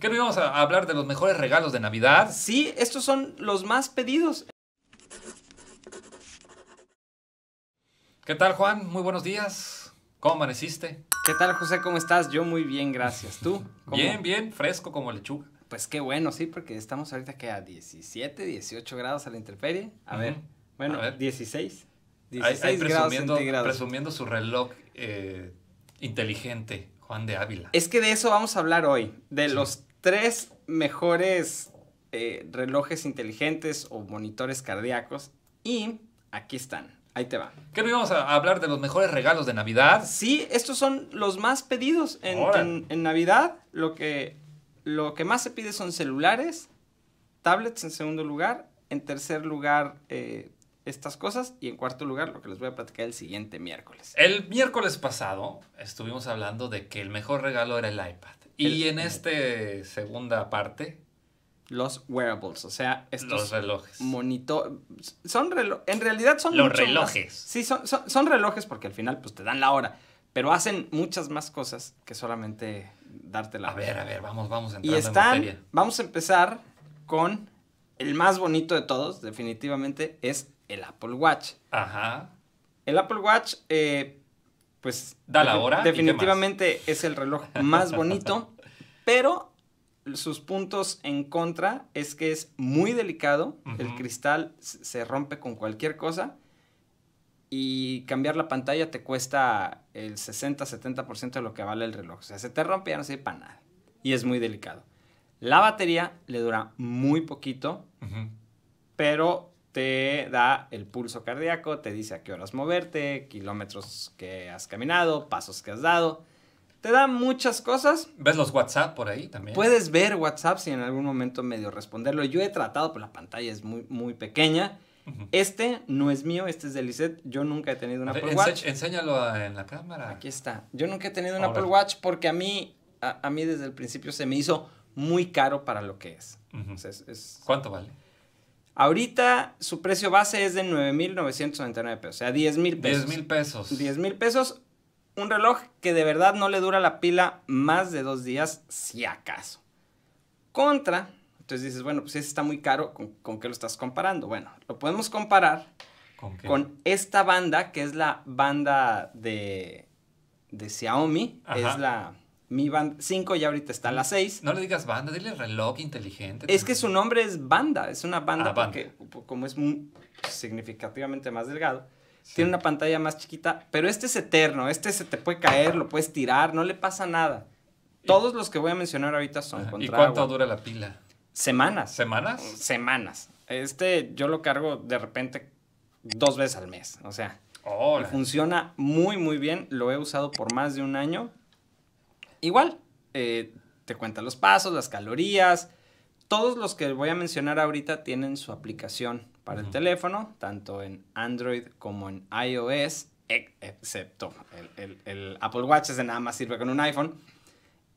¿Qué no íbamos a hablar de los mejores regalos de Navidad? Sí, estos son los más pedidos. ¿Qué tal, Juan? Muy buenos días. ¿Cómo amaneciste? ¿Qué tal, José? ¿Cómo estás? Yo muy bien, gracias. ¿Tú? Bien, bien, fresco como lechuga. Pues qué bueno, sí, porque estamos ahorita que a 17, 18 grados a la intemperie. A ver, bueno, 16. 16 grados ahí presumiendo, su reloj eh, inteligente, Juan de Ávila. Es que de eso vamos a hablar hoy, de los tres mejores eh, relojes inteligentes o monitores cardíacos. Y aquí están. Ahí te va. ¿Qué ¿Vamos a hablar de los mejores regalos de Navidad? Sí, estos son los más pedidos en, Navidad. Lo que, lo que más se pide son celulares, tablets en segundo lugar, en tercer lugar eh, estas cosas y en cuarto lugar lo que les voy a platicar el siguiente miércoles. El miércoles pasado estuvimos hablando de que el mejor regalo era el iPad. Y en esta segunda parte. Los wearables, o sea, estos los relojes. Monito... Son relo en realidad son. Los relojes. sí, son, son, relojes porque al final pues te dan la hora. Pero hacen muchas más cosas que solamente darte la hora. A ver, a ver, vamos, vamos a Y están. Vamos a empezar con el más bonito de todos, definitivamente, es el Apple Watch. Ajá. El Apple Watch, eh, pues... Da la hora. Definitivamente es el reloj más bonito, pero sus puntos en contra es que es muy delicado, el cristal se rompe con cualquier cosa y cambiar la pantalla te cuesta el 60-70% de lo que vale el reloj. O sea, se te rompe y ya no sirve para nada. Y es muy delicado. La batería le dura muy poquito, pero te da el pulso cardíaco, te dice a qué horas moverte, kilómetros que has caminado, pasos que has dado. Te da muchas cosas. ¿Ves los WhatsApp por ahí también? Puedes ver WhatsApp si en algún momento medio responderlo. Yo he tratado, pero la pantalla es muy, muy pequeña. Este no es mío, este es de Lisette. Yo nunca he tenido un Apple Watch. Enséñalo en la cámara. Aquí está. Yo nunca he tenido un Apple Watch porque a mí, a, mí desde el principio se me hizo muy caro para lo que es. es... ¿Cuánto vale? Ahorita su precio base es de 9.999 pesos, o sea, 10 mil pesos. 10 mil pesos. 10 mil pesos. Un reloj que de verdad no le dura la pila más de dos días, si acaso. Contra, entonces dices, bueno, pues ese está muy caro, ¿con, qué lo estás comparando? Bueno, lo podemos comparar ¿Con, esta banda, que es la banda de, de Xiaomi, es la mi Band 5 y ahorita está la 6. No le digas banda, dile reloj inteligente. Es que su nombre es banda, es una banda ah, porque como es significativamente más delgado, tiene una pantalla más chiquita, pero este es eterno, este se te puede caer, lo puedes tirar, no le pasa nada. Todos los que voy a mencionar ahorita son ¿Y cuánto dura la pila? Semanas. ¿Semanas? Semanas. Este yo lo cargo de repente dos veces al mes, o sea. funciona muy, muy bien. Lo he usado por más de un año. Igual, eh, te cuenta los pasos, las calorías. Todos los que voy a mencionar ahorita tienen su aplicación para el teléfono, tanto en Android como en iOS, excepto el, Apple Watch, ese nada más sirve con un iPhone.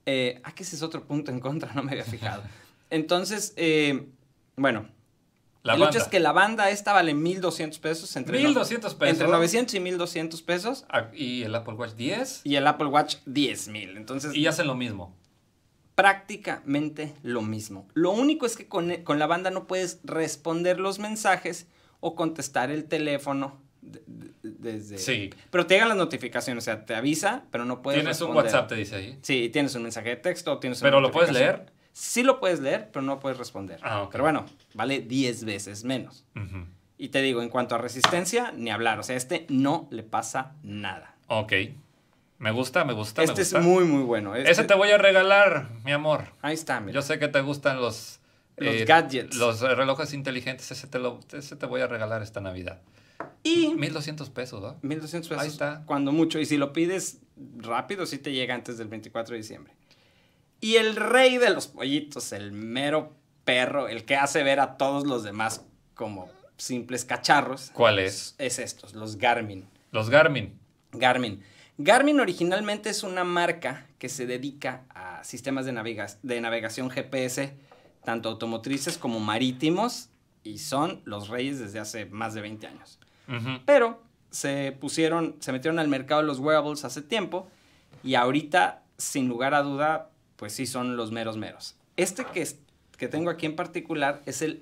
Eh, ah, que ese es otro punto en contra, no me había fijado. Entonces, eh, bueno, la es que la banda esta vale 1200 pesos. Entre 1200 pesos. Entre 900 y 1200 pesos. Ah, y el Apple Watch 10. Y el Apple Watch 10,000. Entonces. Y hacen lo mismo. Prácticamente lo mismo. Lo único es que con, e, la banda no puedes responder los mensajes o contestar el teléfono desde... Sí. Pero te llegan las notificaciones, o sea, te avisa, pero no puedes Tienes un WhatsApp, te dice ahí. Sí, tienes un mensaje de texto, tienes Pero lo puedes leer sí lo puedes leer, pero no puedes responder. Ah, pero bueno, vale 10 veces menos. Y te digo, en cuanto a resistencia, ni hablar. O sea, este no le pasa nada. Ok. Me gusta, me gusta. Este es muy, muy bueno. Este ese te voy a regalar, mi amor. Ahí está, mira. Yo sé que te gustan los... Los eh, gadgets. Los relojes inteligentes, ese te, lo, ese te voy a regalar esta Navidad. Y... 1200 pesos, ¿no? 1200 pesos. Ahí está. Cuando mucho. Y si lo pides rápido, sí te llega antes del 24 de diciembre. Y el rey de los pollitos, el mero perro, el que hace ver a todos los demás como simples cacharros. ¿Cuál es? Es, estos, los Garmin. Los Garmin. Garmin. Garmin originalmente es una marca que se dedica a sistemas de, de navegación GPS, tanto automotrices como marítimos, y son los reyes desde hace más de 20 años. Pero se pusieron, se metieron al mercado los wearables hace tiempo y ahorita, sin lugar a duda, pues sí son los meros meros. Este que, que tengo aquí en particular es el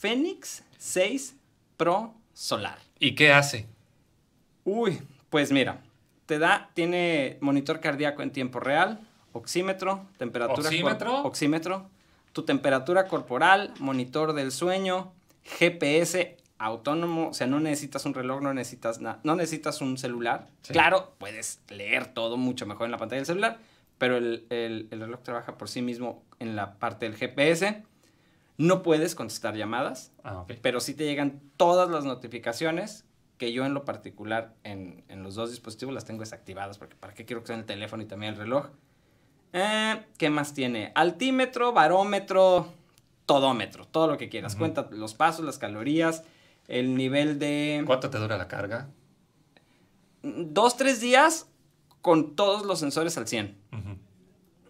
Phoenix 6 Pro Solar. ¿Y qué hace? Uy, pues mira, te da, tiene monitor cardíaco en tiempo real, oxímetro, temperatura. ¿Oxímetro? Oxímetro, tu temperatura corporal, monitor del sueño, GPS autónomo, o sea, no necesitas un reloj, no necesitas nada, no necesitas un celular. Claro, puedes leer todo mucho mejor en la pantalla del celular, pero el, reloj trabaja por sí mismo en la parte del GPS. No puedes contestar llamadas, ah, pero sí te llegan todas las notificaciones que yo en lo particular en, los dos dispositivos las tengo desactivadas, porque ¿para qué quiero que sea el teléfono y también el reloj? Eh, ¿Qué más tiene? Altímetro, barómetro, todómetro, todo lo que quieras. Cuenta los pasos, las calorías, el nivel de... ¿Cuánto te dura la carga? Mm, dos, tres días con todos los sensores al 100.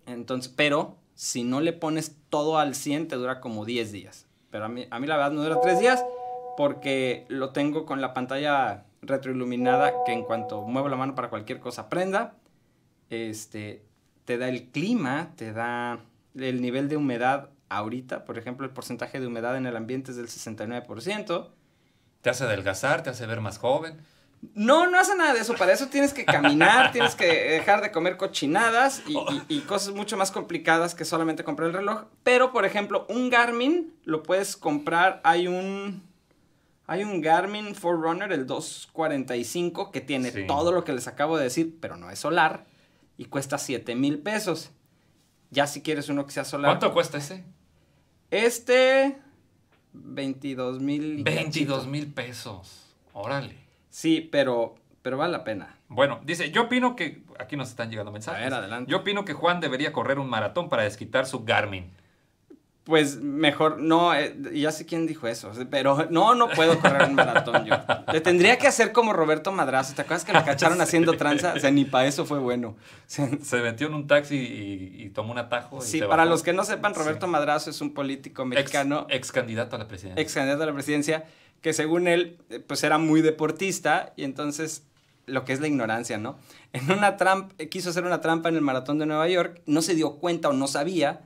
Entonces, pero si no le pones todo al 100, te dura como 10 días. Pero a mí, la verdad no dura 3 días porque lo tengo con la pantalla retroiluminada que en cuanto muevo la mano para cualquier cosa prenda. Este, te da el clima, te da el nivel de humedad ahorita. Por ejemplo, el porcentaje de humedad en el ambiente es del 69%. Te hace adelgazar, te hace ver más joven. No, no hace nada de eso. Para eso tienes que caminar, tienes que dejar de comer cochinadas y, cosas mucho más complicadas que solamente comprar el reloj. Pero, por ejemplo, un Garmin lo puedes comprar. Hay un. Hay un Garmin Forerunner, el 245, que tiene todo lo que les acabo de decir, pero no es solar. Y cuesta 7 mil pesos. Ya si quieres uno que sea solar. ¿Cuánto cuesta ese? Este. 22 mil. 22 mil pesos. Órale. Sí, pero, pero vale la pena. Bueno, dice, yo opino que... Aquí nos están llegando mensajes. A ver, adelante. Yo opino que Juan debería correr un maratón para desquitar su Garmin. Pues mejor, no, eh, ya sé quién dijo eso, pero no, no puedo correr un maratón yo. Le tendría que hacer como Roberto Madrazo, ¿te acuerdas que lo cacharon haciendo tranza? O sea, ni para eso fue bueno. Se, metió en un taxi y, tomó un atajo. sí, para los que no sepan, Roberto Madrazo es un político mexicano. Ex, ex, candidato a la presidencia. Ex candidato a la presidencia que según él, eh, pues era muy deportista y entonces lo que es la ignorancia, ¿no? En una trampa, eh, quiso hacer una trampa en el maratón de Nueva York, no se dio cuenta o no sabía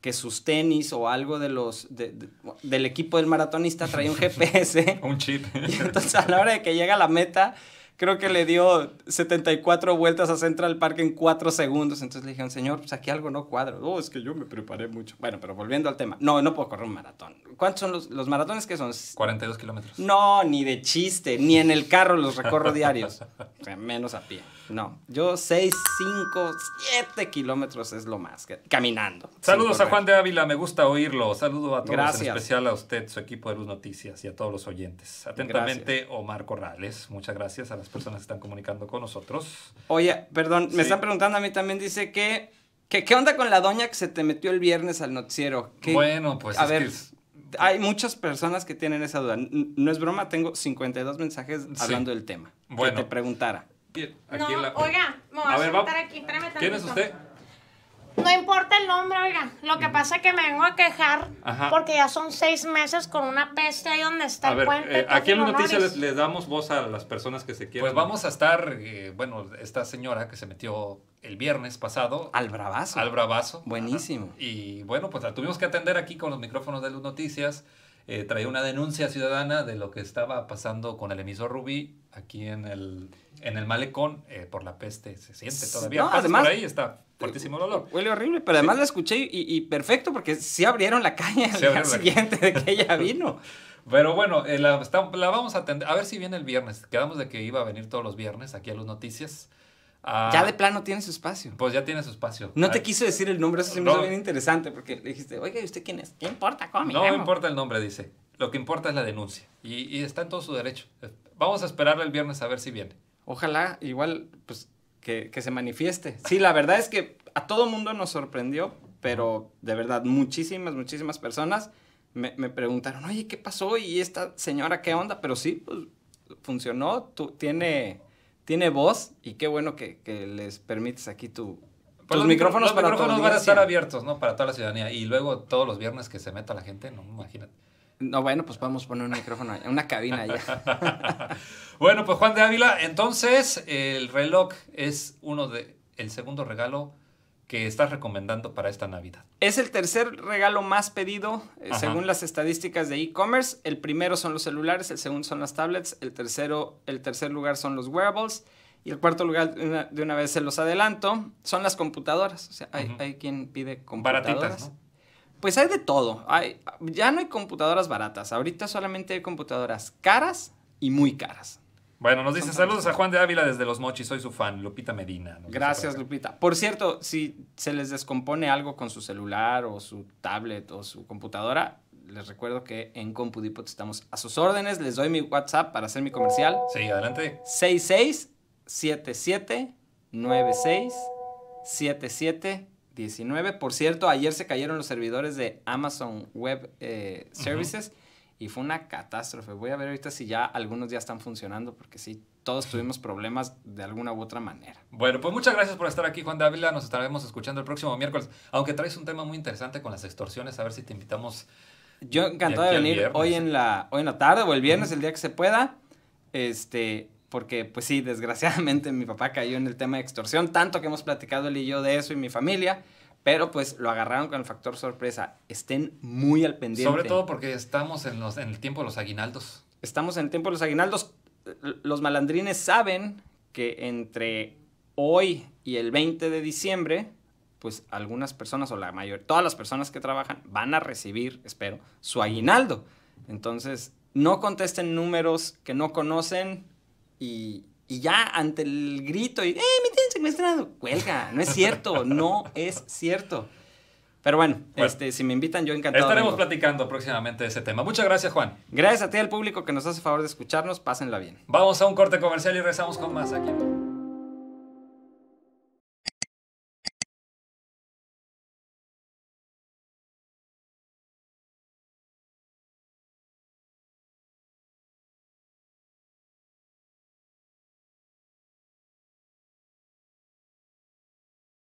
que sus tenis o algo de los del equipo del maratonista traía un GPS. un chip. Y entonces a la hora de que llega a la meta, creo que le dio 74 vueltas a Central Park en 4 segundos. Entonces le dijeron, señor, pues aquí algo no cuadra. Oh, es que yo me preparé mucho. Bueno, pero volviendo al tema. No, no puedo correr un maratón. ¿Cuántos son los, maratones que son? 42 kilómetros. No, ni de chiste. Ni en el carro los recorro diarios. menos a pie. No, yo 6, 5, 7 kilómetros es lo más. caminando. Saludos a Juan de Ávila, me gusta oírlo. Saludo a todos, Gracias. en especial a usted, su equipo de Luz Noticias y a todos los oyentes. Atentamente, Omar Corrales. Muchas gracias a las personas están comunicando con nosotros. Oye, perdón, me están preguntando a mí también, dice que, que, ¿qué onda con la doña que se te metió el viernes al noticiero? Bueno, pues a ver, hay muchas personas que tienen esa duda. No es broma, tengo 52 mensajes hablando del tema. Bueno. Que te preguntara. no, oiga, vamos a, ver, aquí, ¿Quién es usted? No importa el nombre, oiga. Lo que pasa es que me vengo a quejar porque ya son seis meses con una peste ahí donde está el cuento. Eh, aquí en las noticias le, damos voz a las personas que se quieren. Pues vamos a estar, eh, bueno, esta señora que se metió el viernes pasado. Al bravazo. Al bravazo. Buenísimo. Y bueno, pues la tuvimos que atender aquí con los micrófonos de las noticias eh, traía una denuncia ciudadana de lo que estaba pasando con el emisor Rubí aquí en el, en el malecón eh, por la peste. Se siente todavía. por ahí está fuertísimo el olor. Eh, huele horrible, pero además la escuché y, perfecto porque sí abrieron la caña el día siguiente de que ella vino. Pero bueno, eh, la, la, vamos a atender. A ver si viene el viernes. Quedamos de que iba a venir todos los viernes aquí a las noticias. Ah, ya de plano tiene su espacio. Pues ya tiene su espacio. No te quiso decir el nombre, eso se me hizo bien interesante, porque le dijiste, oiga, ¿y usted quién es? ¿Qué importa? no me importa el nombre, dice. Lo que importa es la denuncia. Y, está en todo su derecho. Vamos a esperarle el viernes a ver si viene. Ojalá, igual, pues, que, se manifieste. Sí, la verdad es que a todo mundo nos sorprendió, pero de verdad, muchísimas, muchísimas personas me, me preguntaron, oye, ¿qué pasó? ¿Y esta señora qué onda? Pero sí, pues, funcionó, tú, tiene tiene voz y qué bueno que, que les permites aquí tu, pues los micrófonos, los micrófonos van a estar abiertos, ¿no? Para toda la ciudadanía. Y luego todos los viernes que se meta la gente, no, imagínate. No, bueno, pues podemos poner un micrófono, una cabina allá. bueno, pues Juan de Ávila, entonces el reloj es uno de el segundo regalo que estás recomendando para esta Navidad? Es el tercer regalo más pedido eh, según las estadísticas de e-commerce. El primero son los celulares, el segundo son las tablets, el tercero, el tercer lugar son los wearables y el cuarto lugar de una, vez se los adelanto son las computadoras. O sea, hay, quien pide computadoras. Baratitas, Pues hay de todo. Hay, ya no hay computadoras baratas. Ahorita solamente hay computadoras caras y muy caras. Bueno, nos dice saludos a Juan de Ávila desde Los Mochis, soy su fan, Lupita Medina. Gracias, Lupita. Por cierto, si se les descompone algo con su celular o su tablet o su computadora, les recuerdo que en CompuDipot estamos a sus órdenes. Les doy mi WhatsApp para hacer mi comercial. Sí, adelante. 66-77-96-77-19. Por cierto, ayer se cayeron los servidores de Amazon Web eh, Services y fue una catástrofe. Voy a ver ahorita si ya algunos ya están funcionando, porque sí, todos tuvimos problemas de alguna u otra manera. Bueno, pues muchas gracias por estar aquí, Juan Dávila. Nos estaremos escuchando el próximo miércoles, aunque traes un tema muy interesante con las extorsiones, a ver si te invitamos. Yo encantado de, venir hoy en, la, hoy en la tarde o el viernes, el día que se pueda. Este, porque pues sí, desgraciadamente mi papá cayó en el tema de extorsión, tanto que hemos platicado él y yo de eso y mi familia. Pero pues lo agarraron con el factor sorpresa. Estén muy al pendiente. Sobre todo porque estamos en, los, en el tiempo de los aguinaldos. Estamos en el tiempo de los aguinaldos. Los malandrines saben que entre hoy y el 20 de diciembre, pues algunas personas o la mayor, todas las personas que trabajan van a recibir, espero, su aguinaldo. Entonces, no contesten números que no conocen y, ya ante el grito y, eh, Cuelga, no es cierto, no es cierto. Pero bueno, este, si me invitan, yo encantado. Estaremos platicando próximamente de ese tema. Muchas gracias, Juan. Gracias a ti, al público que nos hace favor de escucharnos. Pásenla bien. Vamos a un corte comercial y rezamos con más aquí.